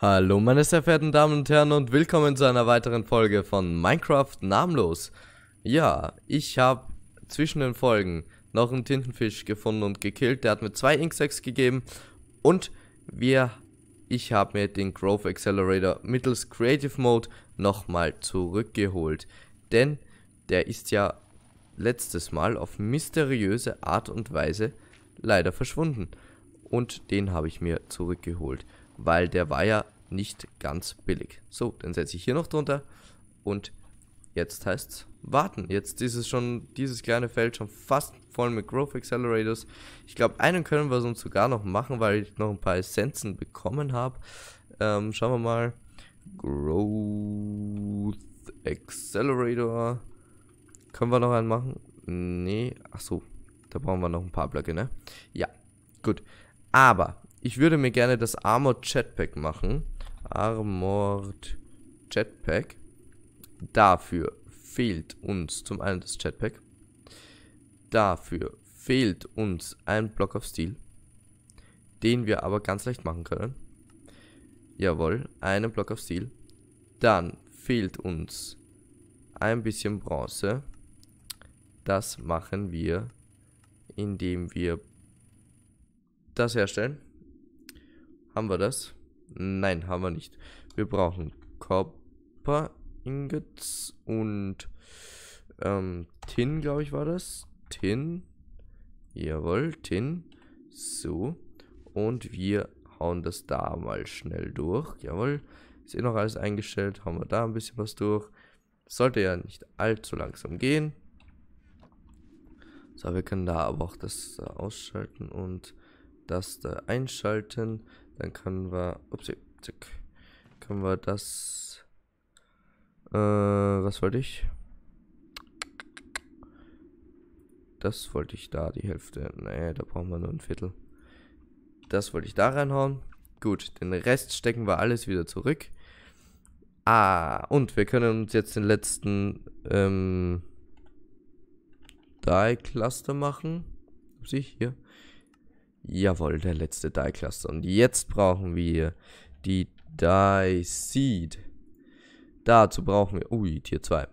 Hallo meine sehr verehrten Damen und Herren und willkommen zu einer weiteren Folge von Minecraft Namenlos. Ja, ich habe zwischen den Folgen noch einen Tintenfisch gefunden und gekillt. Der hat mir zwei Inksacks gegeben und wir, ich habe mir den Growth Accelerator mittels Creative Mode nochmal zurückgeholt. Denn der ist ja letztes Mal auf mysteriöse Art und Weise leider verschwunden. Und den habe ich mir zurückgeholt weil der war ja nicht ganz billig. So, dann setze ich hier noch drunter und jetzt heißt es warten. Jetzt ist es schon, dieses kleine Feld schon fast voll mit Growth Accelerators. Ich glaube, einen können wir sonst sogar noch machen, weil ich noch ein paar Essenzen bekommen habe. Ähm, schauen wir mal. Growth Accelerator. Können wir noch einen machen? Nee, ach so, da brauchen wir noch ein paar Blöcke, ne? Ja, gut. Aber ich würde mir gerne das Armor Jetpack machen. Armored Jetpack. Dafür fehlt uns zum einen das Jetpack. Dafür fehlt uns ein Block of Steel, den wir aber ganz leicht machen können. Jawohl, einen Block of Steel. Dann fehlt uns ein bisschen Bronze. Das machen wir, indem wir das herstellen. Haben wir das? Nein, haben wir nicht. Wir brauchen Copper Ingots und ähm, Tin, glaube ich, war das. Tin. Jawohl, Tin. So. Und wir hauen das da mal schnell durch. Jawohl. Ist eh noch alles eingestellt. Hauen wir da ein bisschen was durch. Sollte ja nicht allzu langsam gehen. So, wir können da aber auch das äh, ausschalten und das da einschalten. Dann können wir, upsie, zick, können wir das, äh, was wollte ich? Das wollte ich da, die Hälfte. Nee, da brauchen wir nur ein Viertel. Das wollte ich da reinhauen. Gut, den Rest stecken wir alles wieder zurück. Ah, und wir können uns jetzt den letzten ähm, Die-Cluster machen. Sieh, hier. Jawohl, der letzte Die Cluster. Und jetzt brauchen wir die Die Seed. Dazu brauchen wir... Ui, Tier 2.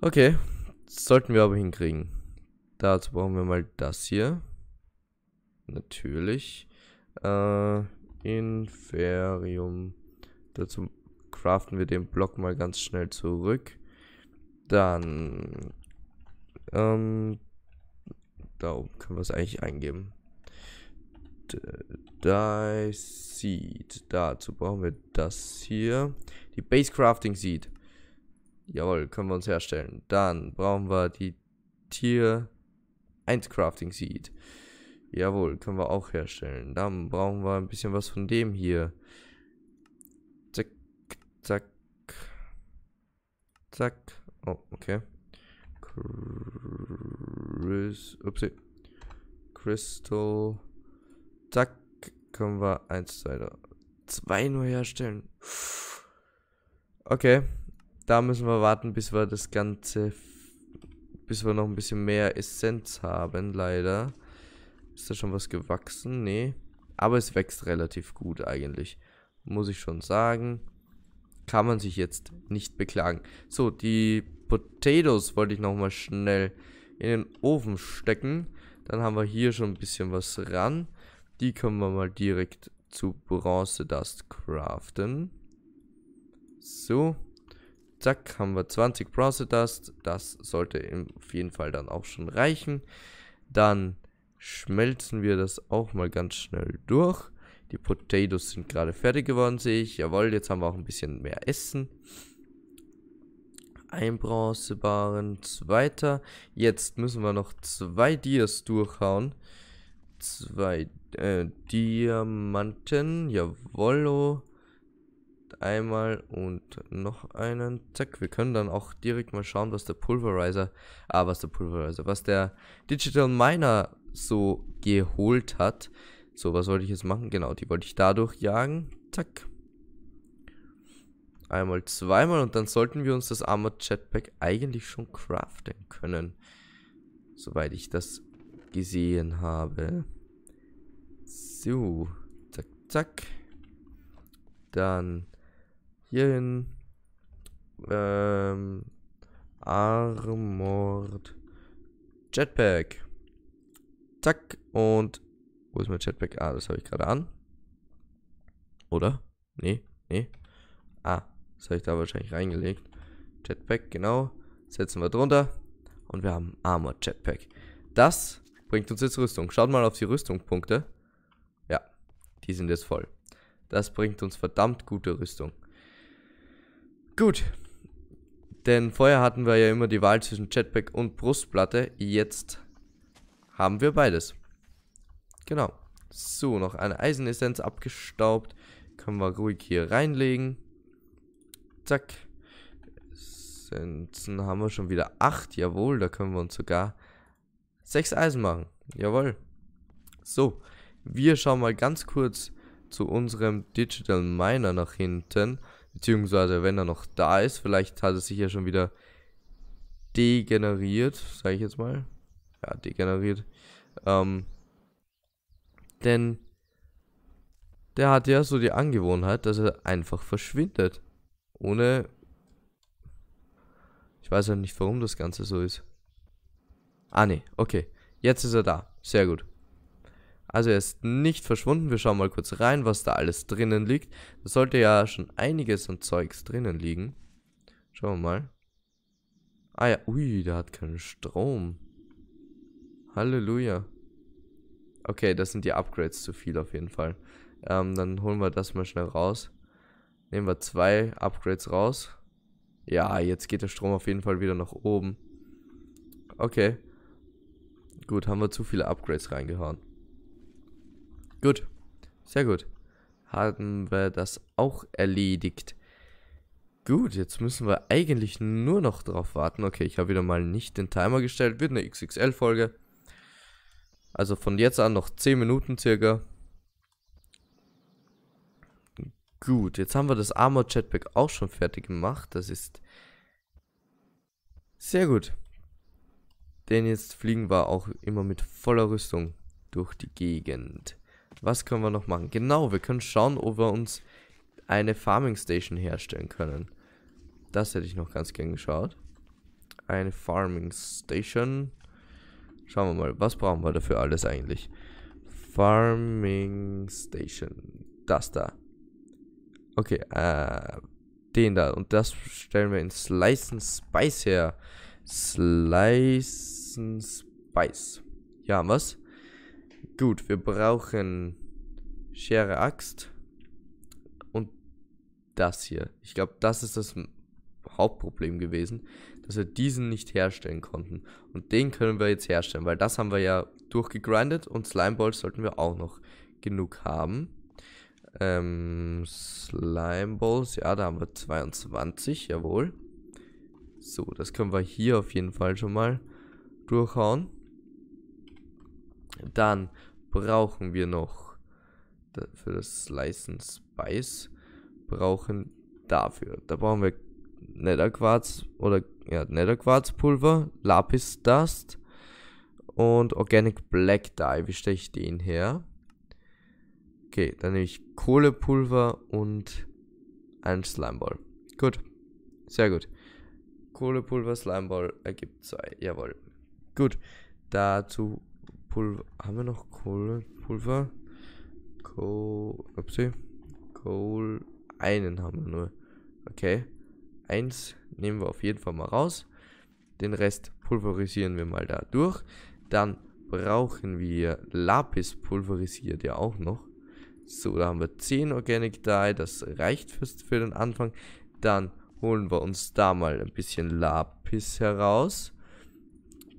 Okay, sollten wir aber hinkriegen. Dazu brauchen wir mal das hier. Natürlich. Äh, Inferium. Dazu craften wir den Block mal ganz schnell zurück. Dann ähm, da oben können wir es eigentlich eingeben. Die Seed. Dazu brauchen wir das hier. Die Base Crafting Seed. Jawohl, können wir uns herstellen. Dann brauchen wir die Tier 1 Crafting Seed. Jawohl, können wir auch herstellen. Dann brauchen wir ein bisschen was von dem hier. Zack, zack, zack. Oh, okay. Chris, upsie, Crystal. Zack, können wir 1, 2, 2 nur herstellen. Okay, da müssen wir warten, bis wir das Ganze, bis wir noch ein bisschen mehr Essenz haben, leider. Ist da schon was gewachsen? Nee. Aber es wächst relativ gut eigentlich. Muss ich schon sagen. Kann man sich jetzt nicht beklagen. So, die Potatoes wollte ich nochmal schnell in den Ofen stecken. Dann haben wir hier schon ein bisschen was ran. Die können wir mal direkt zu Bronze Dust craften. So. Zack, haben wir 20 Bronze Dust. Das sollte auf jeden Fall dann auch schon reichen. Dann schmelzen wir das auch mal ganz schnell durch. Die Potatoes sind gerade fertig geworden, sehe ich. Jawohl, jetzt haben wir auch ein bisschen mehr Essen. Ein Bronzebaren, zweiter. Jetzt müssen wir noch zwei Dias durchhauen. Zwei äh, Diamanten, jawollo. Einmal und noch einen. Zack, wir können dann auch direkt mal schauen, was der Pulverizer, ah, was der Pulverizer, was der Digital Miner so geholt hat. So, was wollte ich jetzt machen? Genau, die wollte ich dadurch jagen. Zack, Einmal, zweimal und dann sollten wir uns das Armored Jetpack eigentlich schon craften können. Soweit ich das gesehen habe. So, zack, zack. Dann hierhin. Ähm, Armored Jetpack. Zack und wo ist mein Jetpack? Ah, das habe ich gerade an. Oder? Nee, nee. Ah, das habe ich da wahrscheinlich reingelegt. Jetpack, genau. Setzen wir drunter. Und wir haben Armor Jetpack. Das bringt uns jetzt Rüstung. Schaut mal auf die Rüstungspunkte. Ja, die sind jetzt voll. Das bringt uns verdammt gute Rüstung. Gut. Denn vorher hatten wir ja immer die Wahl zwischen Jetpack und Brustplatte. Jetzt haben wir beides. Genau. So, noch eine Eisenessenz abgestaubt. Können wir ruhig hier reinlegen. Zack. Sensen haben wir schon wieder 8. Jawohl, da können wir uns sogar 6 Eisen machen. Jawohl. So, wir schauen mal ganz kurz zu unserem Digital Miner nach hinten. Beziehungsweise, wenn er noch da ist, vielleicht hat er sich ja schon wieder degeneriert, sage ich jetzt mal. Ja, degeneriert. Ähm, denn der hat ja so die Angewohnheit, dass er einfach verschwindet. Ohne. Ich weiß ja halt nicht, warum das Ganze so ist. Ah, ne, okay. Jetzt ist er da. Sehr gut. Also er ist nicht verschwunden. Wir schauen mal kurz rein, was da alles drinnen liegt. Da sollte ja schon einiges an Zeugs drinnen liegen. Schauen wir mal. Ah ja, ui, der hat keinen Strom. Halleluja. Okay, das sind die Upgrades zu viel auf jeden Fall. Ähm, dann holen wir das mal schnell raus. Nehmen wir zwei Upgrades raus. Ja, jetzt geht der Strom auf jeden Fall wieder nach oben. Okay. Gut, haben wir zu viele Upgrades reingehauen. Gut. Sehr gut. Haben wir das auch erledigt. Gut, jetzt müssen wir eigentlich nur noch drauf warten. Okay, ich habe wieder mal nicht den Timer gestellt. Wird eine XXL-Folge. Also von jetzt an noch 10 Minuten circa. Gut, jetzt haben wir das Armor Jetpack auch schon fertig gemacht. Das ist sehr gut. Denn jetzt fliegen wir auch immer mit voller Rüstung durch die Gegend. Was können wir noch machen? Genau, wir können schauen, ob wir uns eine Farming Station herstellen können. Das hätte ich noch ganz gern geschaut. Eine Farming Station. Schauen wir mal, was brauchen wir dafür alles eigentlich? Farming Station. Das da. Okay, äh, den da. Und das stellen wir in Slice and Spice her. Slice and Spice. Hier haben wir's. Gut, wir brauchen Schere, Axt. Und das hier. Ich glaube, das ist das Hauptproblem gewesen, dass wir diesen nicht herstellen konnten. Und den können wir jetzt herstellen, weil das haben wir ja durchgegrindet und Slime Balls sollten wir auch noch genug haben. Ähm, Slime Balls, ja, da haben wir 22, jawohl. So, das können wir hier auf jeden Fall schon mal durchhauen. Dann brauchen wir noch für das Slicen Spice brauchen dafür. Da brauchen wir Netherquarz oder ja, Netherquarzpulver, Lapis Dust und Organic Black Dye. Wie steche ich den her? Okay, dann nehme ich Kohlepulver und einen Slimeball. Gut, sehr gut. Kohlepulver, Slimeball ergibt zwei. Jawohl. Gut, dazu Pulver. Haben wir noch Kohlepulver? Kohl. Upsi. Kohl. Einen haben wir nur. Okay. Eins nehmen wir auf jeden Fall mal raus. Den Rest pulverisieren wir mal da durch. Dann brauchen wir Lapis pulverisiert ja auch noch. So, da haben wir 10 Organic Dye, das reicht für's, für den Anfang. Dann holen wir uns da mal ein bisschen Lapis heraus.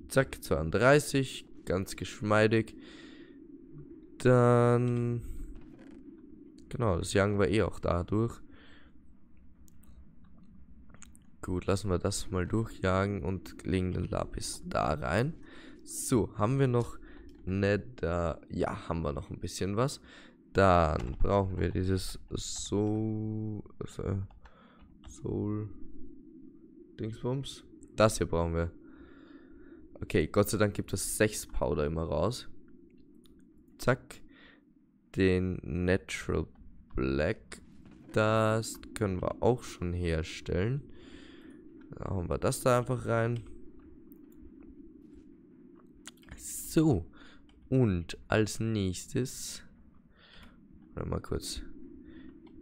Zack, 32, ganz geschmeidig. Dann, genau, das jagen wir eh auch dadurch. Gut, lassen wir das mal durchjagen und legen den Lapis da rein. So, haben wir noch ne, ja, haben wir noch ein bisschen was. Dann brauchen wir dieses Soul, äh, Soul Dingsbums. Das hier brauchen wir. Okay, Gott sei Dank gibt es 6 Powder immer raus. Zack. Den Natural Black. Das können wir auch schon herstellen. Dann hauen wir das da einfach rein. So. Und als nächstes Warte mal kurz.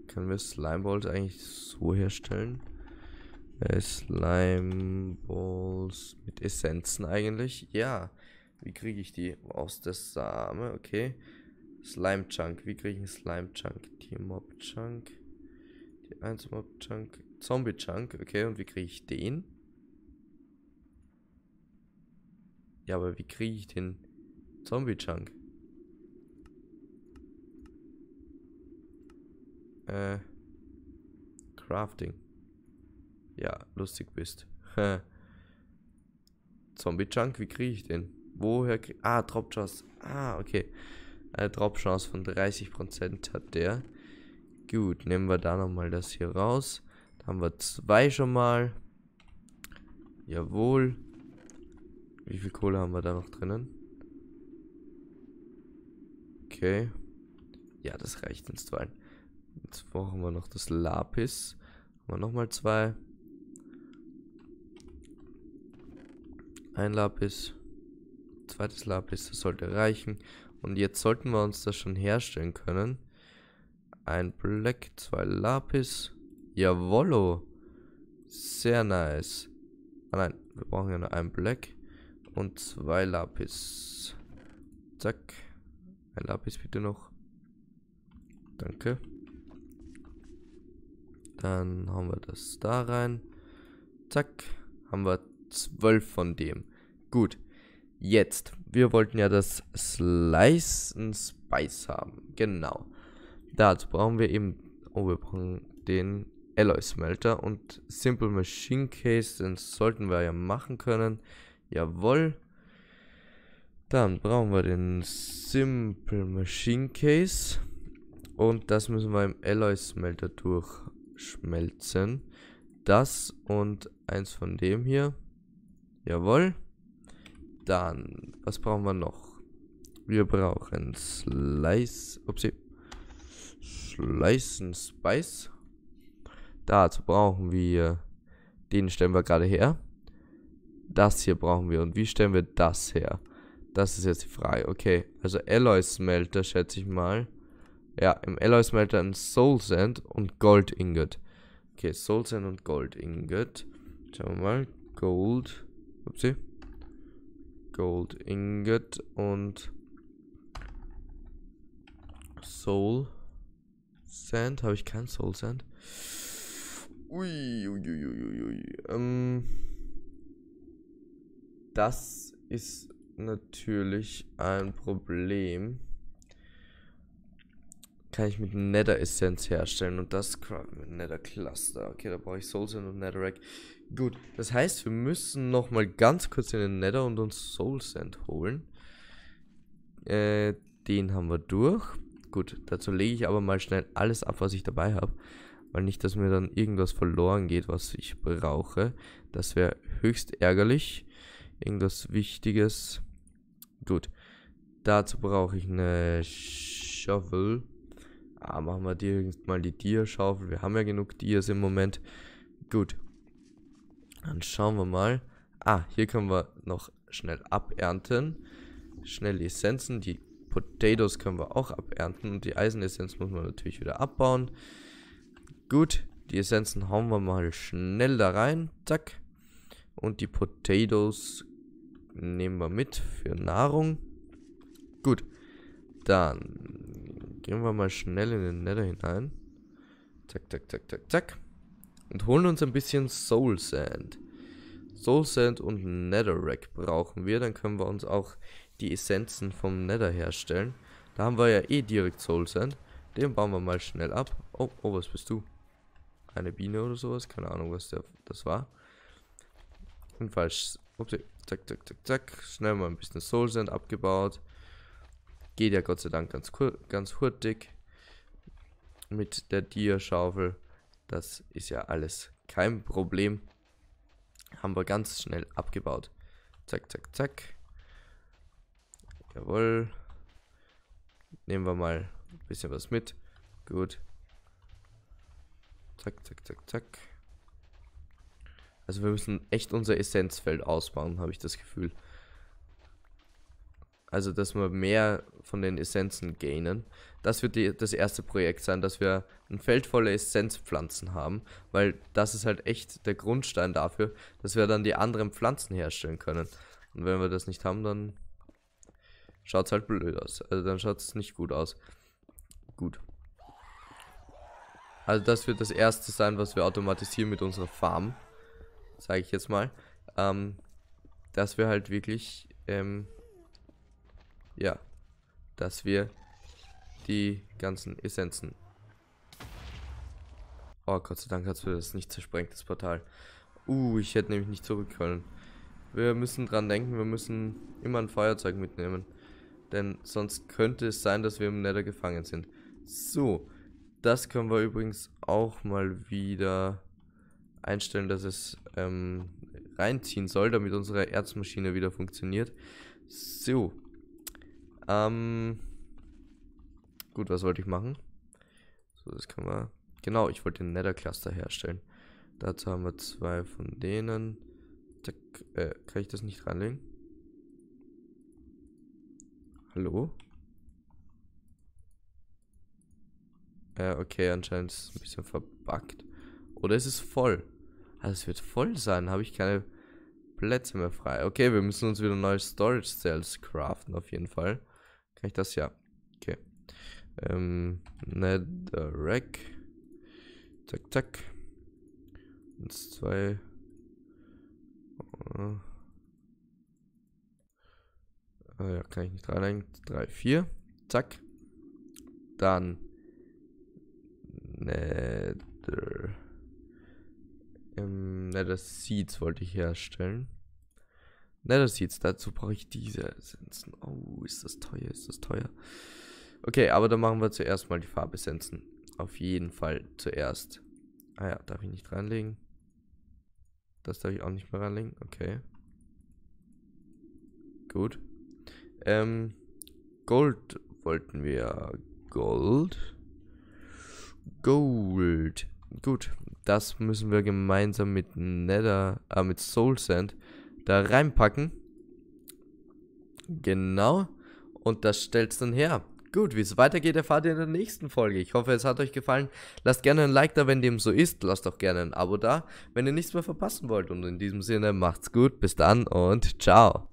Können wir Slimeballs eigentlich so herstellen? Äh, Slimeballs mit Essenzen eigentlich? Ja. Wie kriege ich die? Aus der Same, okay. Slime Chunk. Wie kriege ich einen Slime Chunk? Die Mob Chunk. Die 1 Mob Chunk. Zombie Chunk. Okay, und wie kriege ich den? Ja, aber wie kriege ich den Zombie Chunk? Äh, Crafting. Ja, lustig bist. Zombie Junk, wie kriege ich den? Woher krieg Ah, Drop Chance. Ah, okay. Eine äh, Drop Chance von 30% hat der. Gut, nehmen wir da nochmal das hier raus. Da haben wir zwei schon mal. Jawohl. Wie viel Kohle haben wir da noch drinnen? Okay. Ja, das reicht uns zwei. Jetzt brauchen wir noch das Lapis. Haben wir nochmal zwei. Ein Lapis. Zweites Lapis, das sollte reichen. Und jetzt sollten wir uns das schon herstellen können. Ein Black, zwei Lapis. Jawollo. Sehr nice. Ah nein, wir brauchen ja nur ein Black und zwei Lapis. Zack. Ein Lapis bitte noch. Danke. Dann haben wir das da rein. Zack. Haben wir 12 von dem. Gut. Jetzt. Wir wollten ja das Slice and Spice haben. Genau. Dazu brauchen wir eben. Oh, wir brauchen den Alloy Smelter und Simple Machine Case. Den sollten wir ja machen können. Jawohl. Dann brauchen wir den Simple Machine Case. Und das müssen wir im Alloy Smelter durch schmelzen. Das und eins von dem hier. Jawohl. Dann, was brauchen wir noch? Wir brauchen Slice, Upsi. Slice and Spice. Dazu brauchen wir, den stellen wir gerade her. Das hier brauchen wir. Und wie stellen wir das her? Das ist jetzt die Frage. Okay, also Alloy Smelter, schätze ich mal. Ja, im Alloy-Smelter ein Soul Sand und Gold Ingot. Okay, Soul Sand und Gold Ingot. Schauen wir mal. Gold. Upsi. Gold Ingot und Soul Sand. Habe ich kein Soul Sand? Ui, ui, ui, ui, ui. Ähm, das ist natürlich ein Problem kann ich mit Nether Essenz herstellen und das craften mit Nether Cluster. Okay, da brauche ich Soulsand und Netherrack. Gut, das heißt, wir müssen nochmal ganz kurz in den Nether und uns Soulsand holen. Äh, den haben wir durch. Gut, dazu lege ich aber mal schnell alles ab, was ich dabei habe. Weil nicht, dass mir dann irgendwas verloren geht, was ich brauche. Das wäre höchst ärgerlich. Irgendwas Wichtiges. Gut. Dazu brauche ich eine Shovel ah, machen wir direkt mal die dia Wir haben ja genug Dias im Moment. Gut. Dann schauen wir mal. Ah, hier können wir noch schnell abernten. Schnell Essenzen. Die Potatoes können wir auch abernten. Und die Eisenessenz muss man natürlich wieder abbauen. Gut. Die Essenzen hauen wir mal schnell da rein. Zack. Und die Potatoes nehmen wir mit für Nahrung. Gut. Dann Gehen wir mal schnell in den Nether hinein. Zack, zack, zack, zack, zack. Und holen uns ein bisschen Soul Sand. Soul Sand und Netherrack brauchen wir. Dann können wir uns auch die Essenzen vom Nether herstellen. Da haben wir ja eh direkt Soul Sand. Den bauen wir mal schnell ab. Oh, oh, was bist du? Eine Biene oder sowas? Keine Ahnung, was der, das war. Jedenfalls, ups, zack, zack, zack, zack. Schnell mal ein bisschen Soul Sand abgebaut. Geht ja Gott sei Dank ganz, ganz hurtig mit der Dia-Schaufel. Das ist ja alles kein Problem. Haben wir ganz schnell abgebaut. Zack, zack, zack. Jawohl. Nehmen wir mal ein bisschen was mit. Gut. Zack, zack, zack, zack. Also wir müssen echt unser Essenzfeld ausbauen, habe ich das Gefühl also dass wir mehr von den Essenzen gainen. Das wird die, das erste Projekt sein, dass wir ein Feld voller Essenzpflanzen haben, weil das ist halt echt der Grundstein dafür, dass wir dann die anderen Pflanzen herstellen können. Und wenn wir das nicht haben, dann schaut es halt blöd aus. Also dann schaut es nicht gut aus. Gut. Also das wird das erste sein, was wir automatisieren mit unserer Farm. Sage ich jetzt mal. Ähm, dass wir halt wirklich ähm, ja, dass wir die ganzen Essenzen... Oh, Gott sei Dank hat es das nicht zersprengt, das Portal. Uh, ich hätte nämlich nicht zurück können. Wir müssen dran denken, wir müssen immer ein Feuerzeug mitnehmen. Denn sonst könnte es sein, dass wir im Nether gefangen sind. So, das können wir übrigens auch mal wieder einstellen, dass es ähm, reinziehen soll, damit unsere Erzmaschine wieder funktioniert. So, ähm, gut, was wollte ich machen? So, das kann man... Genau, ich wollte den Nether Cluster herstellen. Dazu haben wir zwei von denen. Da, äh, kann ich das nicht reinlegen? Hallo? Äh, okay, anscheinend ist es ein bisschen verbuggt. Oder ist es voll? Also es wird voll sein, habe ich keine Plätze mehr frei. Okay, wir müssen uns wieder neue Storage Cells craften auf jeden Fall. Kann ich das? Ja. Okay. Ähm, Netherrack. Zack, zack. Und zwei. Ah. ah ja, kann ich nicht reinlegen. Drei, vier. Zack. Dann. Nether. Ähm, Nether Seeds wollte ich herstellen. Nether Seeds, dazu brauche ich diese Essenzen. Oh, ist das teuer, ist das teuer. Okay, aber dann machen wir zuerst mal die Farbe Farbessenzen. Auf jeden Fall zuerst. Ah ja, darf ich nicht reinlegen? Das darf ich auch nicht mehr reinlegen? Okay. Gut. Ähm, Gold wollten wir. Gold. Gold. Gut, das müssen wir gemeinsam mit Nether, äh, mit Soul Sand da reinpacken. Genau. Und das stellt's dann her. Gut, wie es weitergeht, erfahrt ihr in der nächsten Folge. Ich hoffe, es hat euch gefallen. Lasst gerne ein Like da, wenn dem so ist. Lasst auch gerne ein Abo da, wenn ihr nichts mehr verpassen wollt. Und in diesem Sinne, macht's gut, bis dann und ciao.